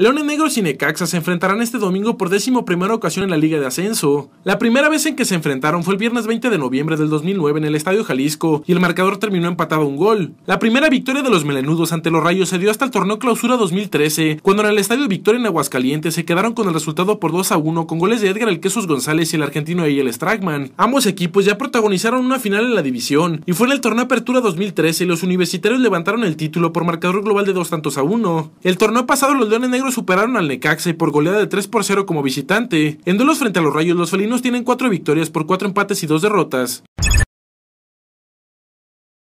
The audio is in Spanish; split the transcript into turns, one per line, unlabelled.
Leones Negros y Necaxa se enfrentarán este domingo por décimo primera ocasión en la Liga de Ascenso. La primera vez en que se enfrentaron fue el viernes 20 de noviembre del 2009 en el Estadio Jalisco y el marcador terminó empatado a un gol. La primera victoria de los melenudos ante los Rayos se dio hasta el torneo Clausura 2013, cuando en el Estadio Victoria en Aguascalientes se quedaron con el resultado por 2 a 1 con goles de Edgar El Quesos González y el argentino Ariel Stragman. Ambos equipos ya protagonizaron una final en la división y fue en el torneo Apertura 2013 y los universitarios levantaron el título por marcador global de dos tantos a uno. El torneo pasado los Leones Negros superaron al Necaxa y por goleada de 3 por 0 como visitante. En duelos frente a los Rayos, los felinos tienen 4 victorias por 4 empates y 2 derrotas.